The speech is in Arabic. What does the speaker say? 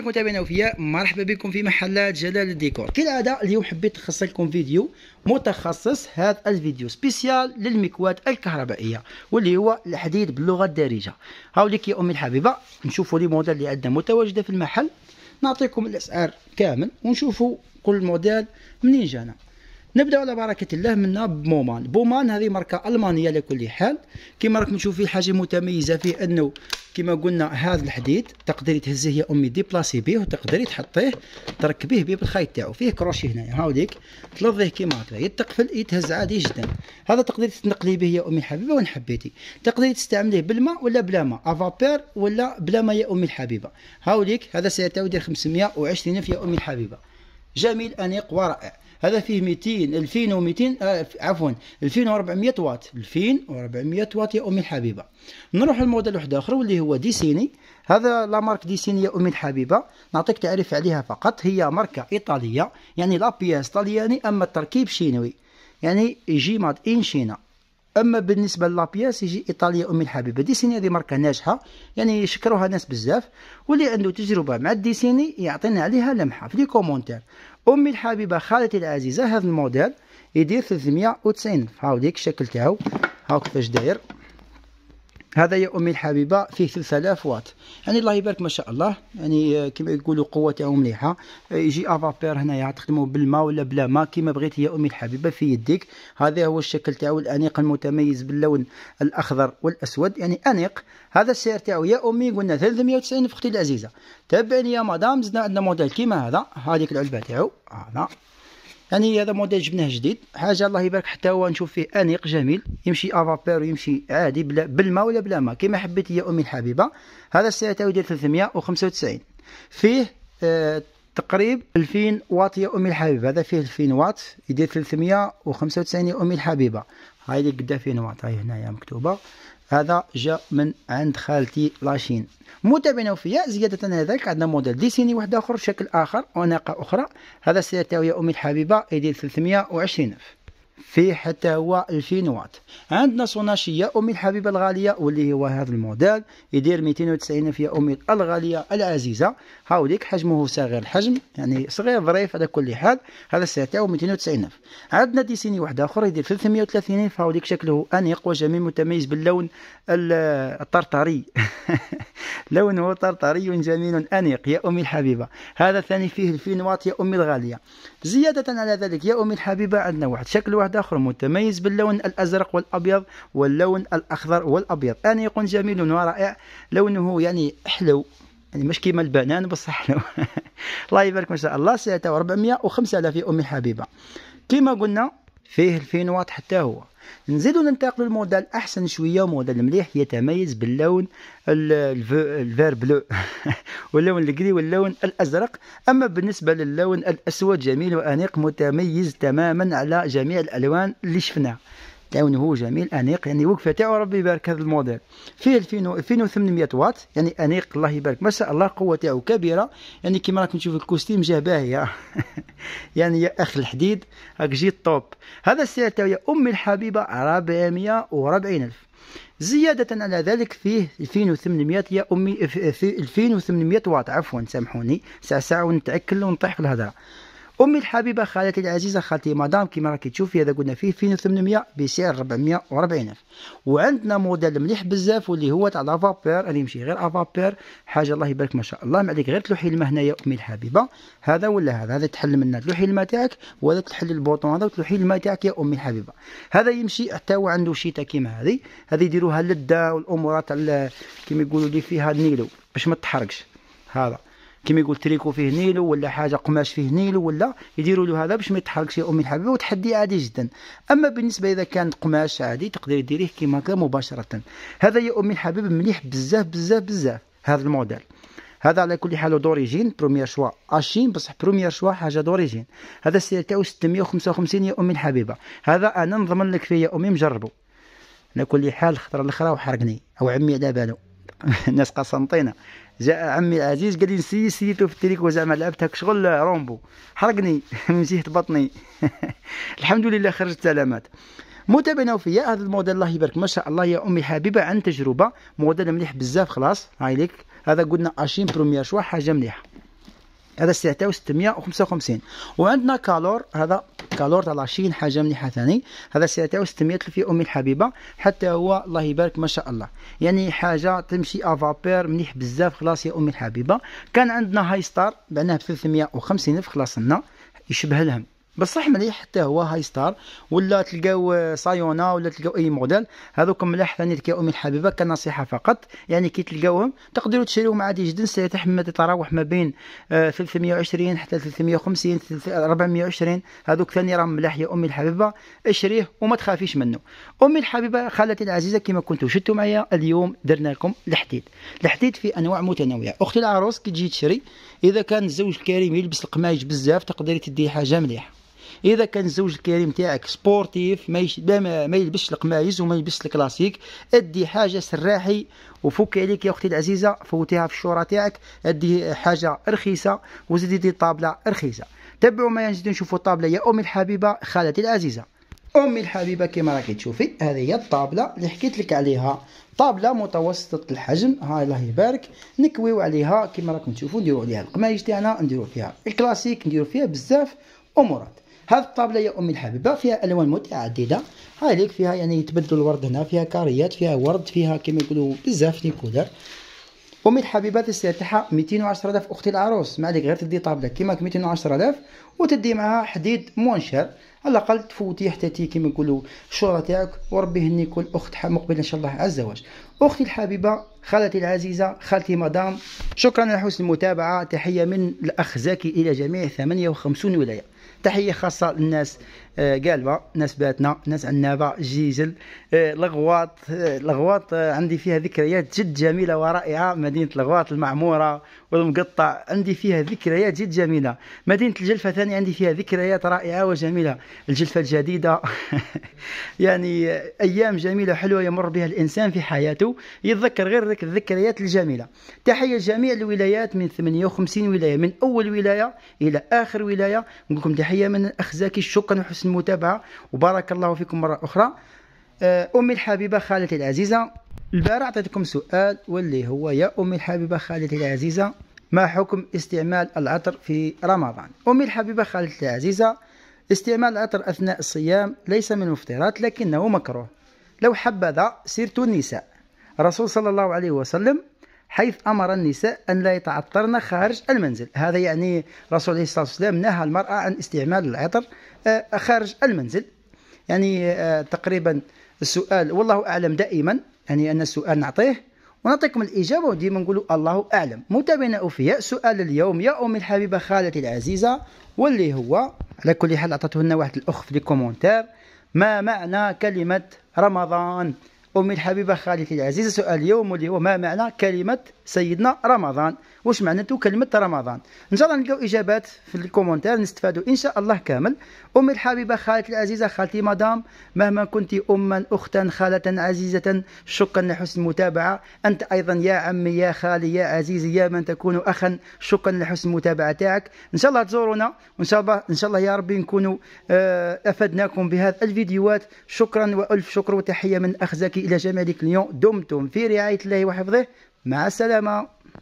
متابعينا وفياء مرحبا بكم في محلات جلال الديكور كالعادة اليوم حبيت نخصص لكم فيديو متخصص هذا الفيديو سبيسيال للمكوات الكهربائية واللي هو الحديد باللغة الدارجة هاوليك يا أمي الحبيبة نشوفوا لي موديل اللي عندنا متواجدة في المحل نعطيكم الأسعار كامل ونشوفوا كل موديل منين جانا نبداو على بركه الله منا بومان بومان هذه ماركه المانيه على كل حال كيما راكم تشوفوا حاجه متميزه فيه انه كما قلنا هذا الحديد تقدري تهزيه يا امي ديبلاسي بيه وتقدري تحطيه تركبيه بيه بالخيط تاعو فيه كروشي هنايا هاوليك تلظيه كيما هكا يتقفل يتهز عادي جدا هذا تقدري تنقلي به يا امي الحبيبه وين حبيتي تقدري تستعمليه بالماء ولا بلا ماء افابير ولا بلا ماء يا امي الحبيبه هاوليك هذا سعر تاعو يدير 520 الف يا امي الحبيبه جميل انيق ورائع هذا فيه 200 2200 آه عفوا 2400 واط 2400 واط يا امي الحبيبه نروح لموديل واحد اخر واللي هو ديسيني هذا لا مارك ديسيني يا امي الحبيبه نعطيك تعريف عليها فقط هي ماركه ايطاليه يعني لابياس طلياني اما التركيب شينوي يعني يجي ماد ان شينا اما بالنسبه للابياس يجي ايطاليا امي الحبيبه ديسيني هذه ماركه ناجحه يعني يشكروها ناس بزاف واللي عنده تجربه مع الديسيني يعطينا عليها لمحه في لي كومونتير امي الحبيبه خالتي العزيزه هذا الموديل يدير 390 هاو ديك الشكل تاعو هاو كيفاش داير هذا يا امي الحبيبه فيه 3000 واط يعني الله يبارك ما شاء الله يعني كما يقولوا قوه تاعو مليحه يجي افابير هنايا تخدموا بالماء ولا بلا ما كما بغيتي يا امي الحبيبه في يديك هذا هو الشكل تاعو الانيق المتميز باللون الاخضر والاسود يعني انيق هذا السعر تاعو يا امي قلنا 390 اختي العزيزه تابعني يا مدام زدنا عندنا موديل كيما هذا هذيك العلبه تاعو هذا يعني هذا موديل جبناه جديد حاجه الله يبارك حتى هو نشوف فيه انيق جميل يمشي افابير ويمشي عادي بلا بالما ولا بلا ما كما حبيتي يا امي الحبيبه هذا السعر تاعو ديال 395 فيه آه تقريب 2000 واط يا امي الحبيبه هذا فيه 2000 واط يدير 395 يا امي الحبيبه هاي اللي قدا فين واط هاي هنايا مكتوبه هذا جا من عند خالتي لاشين متابعين وفياء زيادة على عندنا موديل ديسيني واحد آخر شكل آخر وناقة أخرى هذا سيرتاوية أمي الحبيبة ايدي 320 ألف فيه حتى هو 2000 واط عندنا يا أمي الحبيبة الغالية واللي هو هذا الموديل يدير 290 في أمي الغالية العزيزة هاوليك حجمه صغير الحجم يعني صغير ظريف على كل حال هذا السعر تاعو 290 ألف عندنا ديسيني واحد أخرى يدير 330 ألف هاوليك شكله أنيق وجميل متميز باللون الطرطري لونه طرطري جميل أنيق يا أمي الحبيبة هذا ثاني فيه 2000 واط يا أمي الغالية زيادة على ذلك يا أمي الحبيبة عندنا واحد شكله واحد اخر متميز باللون الازرق والابيض واللون الاخضر والابيض انيق جميل ورائع لونه يعني حلو يعني مش كيما البنان بصح حلو الله يبارك ما شاء الله سعته 405 في امي حبيبه كيما قلنا فيه 2000 واط حتى هو نزيدو ننتقلوا لموديل احسن شويه موديل مليح يتميز باللون الفير بلو واللون الكري واللون الازرق اما بالنسبه للون الاسود جميل وانيق متميز تماما على جميع الالوان اللي شفناها لونه جميل انيق يعني وقفه تاعو ربي يبارك هذا الموديل فيه 2000 2800 واط يعني انيق الله يبارك ما شاء الله القوه تاعو كبيره يعني كيما راكم تشوفوا الكوستيم جاه باهيه يعني يا اخ الحديد راك جيت توب هذا السعر تاعو يا امي الحبيبه 440000 زيادة على ذلك فيه 2800 يا أمي 2800 واط عفوا سامحوني ساعة ساعة ونتعكل ونطيح في الهضرة امي الحبيبه خالتي العزيزه خالتي مدام كيما راكي تشوفي هذا قلنا فيه 2800 بسعر 440 الف وعندنا موديل مليح بزاف واللي هو تاع لافابير اللي يمشي غير افابير حاجه الله يبارك ما شاء الله ما عليك غير تلوحي الماء هنايا امي الحبيبه هذا ولا هذا هذا تحل منا تلوحي الماء تاعك وهذا تحل البوطون هذا وتلوحي الماء تاعك يا امي الحبيبه هذا يمشي حتى هو عنده شيتا كيما هذه هذه يديروها للدا تاع كيما يقولوا لي فيها النيلو باش ما تحرقش هذا كيما يقول تريكو فيه نيلو ولا حاجه قماش فيه نيلو ولا يديروا له هذا باش ما يتحركش يا امي الحبيبه وتحدي عادي جدا اما بالنسبه اذا كان قماش عادي تقدر ديريه كيما هكا مباشره هذا يا امي الحبيبه مليح بزاف بزاف بزاف هذا الموديل هذا على كل حال دوريجين بروميير شوا اشين بصح بروميير شوا حاجه دوريجين هذا السعر تاعو 655 يا امي الحبيبه هذا انا نضمن لك فيه يا امي مجربه على كل حال الخطره الاخرى وحرقني او عمي على بالو الناس قسنطينه جاء عمي عزيز قال لي نسي سيتو في التريكو زعما لعبت هاك شغل رومبو حرقني من جهه بطني الحمد لله خرجت سلامات متابعنا وفيا هذا الموديل الله يبارك ما شاء الله يا امي حبيبه عن تجربه موديل مليح بزاف خلاص هاي ليك هذا قلنا اشين بروميير شوا حاجه مليحه هذا استعتاو 655 وعندنا كالور هذا كالور تاع لاشين حاجه مليحه ثاني هذا استعتاو 600 في ام الحبيبه حتى هو الله يبارك ما شاء الله يعني حاجه تمشي افابير مليح بزاف خلاص يا ام الحبيبه كان عندنا هاي ستار بعناه ب 350 الف خلاص لنا يشبه لهم بصح مليح حتى هو هاي ستار ولا تلقاو سايونا ولا تلقاو اي موديل هذوك ملاح ثاني تلقاو امي الحبيبه كنصيحه فقط يعني كي تلقاوهم تقدروا تشريوهم عادي جدا سيتح ما تتراوح ما بين 320 آه، حتى 350 420 هذوك ثاني راهم ملاح يا امي الحبيبه اشريه وما تخافيش منه امي الحبيبه خالتي العزيزه كما كنتوا شفتوا معايا اليوم درنا لكم الحديد الحديد في انواع متنوعه اختي العروس كي تجي تشري اذا كان الزوج الكريم يلبس القمايج بزاف تقدري تدي حاجه مليحه اذا كان الزوج الكريم تاعك سبورتيف ما يش... ما يلبسش القمايز وما يلبسش الكلاسيك ادي حاجه سراحي وفك عليك يا اختي العزيزه فوتيها في الشوره تاعك ادي حاجه رخيصه وزيدي دي طابله رخيصه تبعوا ما نزيدو نشوفوا الطابله يا امي الحبيبه خالتي العزيزه امي الحبيبه كما راكي تشوفي هذه هي الطابله اللي حكيت لك عليها طابله متوسطه الحجم هاي الله يبارك نكويو عليها كما راكم تشوفوا نديروا عليها القمايش تاعنا نديروا فيها الكلاسيك نديروا فيها بزاف امورات هذه الطابله يا امي الحبيبه فيها الوان متعدده ليك فيها يعني يتبدل الورد هنا فيها كاريات فيها ورد فيها كما يقولوا بزاف لي كولر امي الحبيبه السعر تاعها 210000 اختي العروس ما عليك غير تدي طابله كيما 210000 وتدي معها حديد مونشر على الاقل تفوتي حتى تي كيما نقولوا الشوره تاعك وربي يهني كل اخت مقبله ان شاء الله على الزواج اختي الحبيبه خالتي العزيزه خالتي مدام شكرا على حسن المتابعه تحيه من الاخ زكي الى جميع 58 ولايه تحيه خاصه للناس آه، قالبه ناس باتنا ناس عنابه جيجل آه، لغواط آه، لغواط عندي فيها ذكريات جد جميله ورائعه مدينه لغواط المعموره والمقطع عندي فيها ذكريات جد جميله مدينه الجلفه ثاني عندي فيها ذكريات رائعه وجميله الجلفه الجديده يعني ايام جميله حلوه يمر بها الانسان في حياته يتذكر غير ذيك الذكريات الجميله تحيه لجميع الولايات من 58 ولايه من اول ولايه الى اخر ولايه نقول لكم تحيه تحية من الأخ زكي شكرا لحسن المتابعة وبارك الله فيكم مرة أخرى آه، أمي الحبيبة خالتي العزيزة البارح أعطيتكم سؤال واللي هو يا أمي الحبيبة خالتي العزيزة ما حكم استعمال العطر في رمضان أمي الحبيبة خالتي العزيزة استعمال العطر أثناء الصيام ليس من المفطرات لكنه مكروه لو حبذا سيرة النساء الرسول صلى الله عليه وسلم حيث أمر النساء أن لا يتعطرن خارج المنزل هذا يعني رسول الله صلى الله عليه وسلم نهى المرأة عن استعمال العطر آه، خارج المنزل يعني آه، تقريبا السؤال والله أعلم دائما يعني أن السؤال نعطيه ونعطيكم الإجابة وديما نقولوا الله أعلم متابعينا أوفياء سؤال اليوم يا أمي الحبيبة خالتي العزيزة واللي هو على كل حال أعطته لنا واحد الأخ في الكومنتار ما معنى كلمة رمضان أم الحبيبة خالتي العزيزة سؤال اليوم اللي هو ما معنى كلمة سيدنا رمضان واش معناته كلمة رمضان إن شاء الله نلقاو إجابات في الكومنتير نستفادوا إن شاء الله كامل أم الحبيبة خالتي العزيزة خالتي مدام مهما كنت أما أختا خالة عزيزة شكرا لحسن المتابعة أنت أيضا يا عمي يا خالي يا عزيزي يا من تكون أخا شكرا لحسن المتابعة تاعك إن شاء الله تزورونا وإن شاء الله إن شاء الله يا ربي نكونوا آه، أفدناكم بهذه الفيديوهات شكرا وألف شكر وتحية من أخ زكي إلى جمالك ليون دمتم في رعاية الله وحفظه مع السلامة